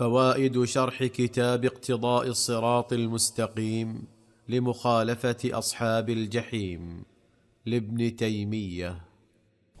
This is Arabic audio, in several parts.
فوائد شرح كتاب اقتضاء الصراط المستقيم لمخالفه اصحاب الجحيم لابن تيميه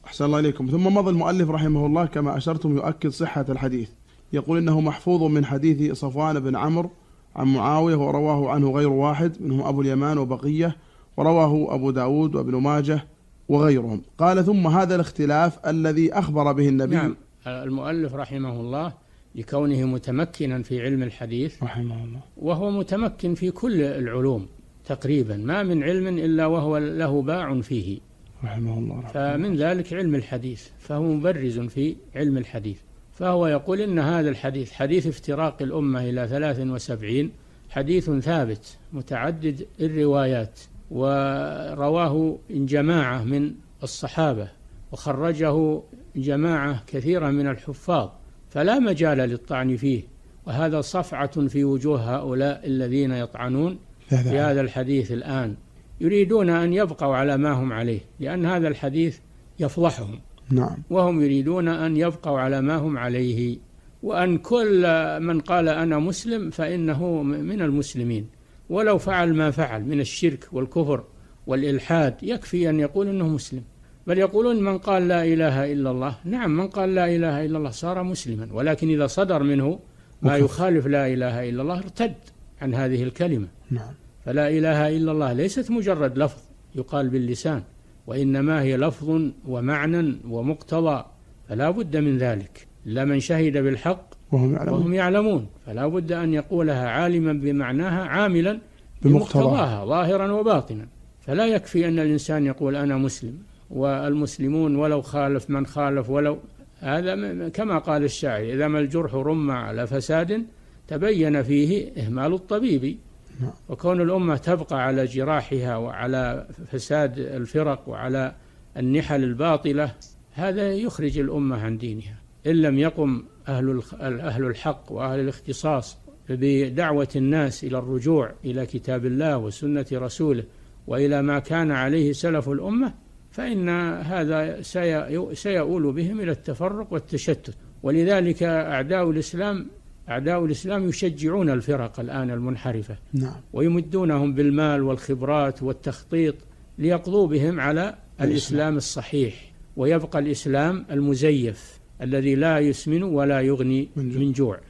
احسن الله اليكم ثم مضى المؤلف رحمه الله كما اشرتم يؤكد صحه الحديث يقول انه محفوظ من حديث صفوان بن عمرو عن معاويه ورواه عنه غير واحد منهم ابو اليمان وبقيه ورواه ابو داود وابن ماجه وغيرهم قال ثم هذا الاختلاف الذي اخبر به النبي نعم المؤلف رحمه الله لكونه متمكنا في علم الحديث رحمه الله وهو متمكن في كل العلوم تقريبا ما من علم إلا وهو له باع فيه رحمه الله رحمه فمن ذلك علم الحديث فهو مبرز في علم الحديث فهو يقول إن هذا الحديث حديث افتراق الأمة إلى 73 حديث ثابت متعدد الروايات ورواه جماعة من الصحابة وخرجه جماعة كثيرة من الحفاظ فلا مجال للطعن فيه وهذا صفعة في وجوه هؤلاء الذين يطعنون في هذا الحديث الآن يريدون أن يبقوا على ما هم عليه لأن هذا الحديث يفضحهم نعم وهم يريدون أن يبقوا على ما هم عليه وأن كل من قال أنا مسلم فإنه من المسلمين ولو فعل ما فعل من الشرك والكفر والإلحاد يكفي أن يقول أنه مسلم بل يقولون من قال لا إله إلا الله نعم من قال لا إله إلا الله صار مسلما ولكن إذا صدر منه ما يخالف لا إله إلا الله ارتد عن هذه الكلمة نعم فلا إله إلا الله ليست مجرد لفظ يقال باللسان وإنما هي لفظ ومعنى ومقتضى فلا بد من ذلك إلا من شهد بالحق وهم يعلمون, وهم يعلمون فلا بد أن يقولها عالما بمعناها عاملا بمقتضاها ظاهرا وباطنا فلا يكفي أن الإنسان يقول أنا مسلم والمسلمون ولو خالف من خالف ولو هذا كما قال الشاعر إذا ما الجرح رم على فساد تبين فيه إهمال الطبيب نعم. وكون الأمة تبقى على جراحها وعلى فساد الفرق وعلى النحل الباطلة هذا يخرج الأمة عن دينها إن لم يقم أهل أهل الحق وأهل الاختصاص بدعوة الناس إلى الرجوع إلى كتاب الله وسنة رسوله وإلى ما كان عليه سلف الأمة فإن هذا سيؤول بهم إلى التفرق والتشتت ولذلك أعداء الإسلام أعداء الإسلام يشجعون الفرق الآن المنحرفة نعم. ويمدونهم بالمال والخبرات والتخطيط ليقضوا بهم على الإسلام الصحيح ويبقى الإسلام المزيف الذي لا يسمن ولا يغني من جوع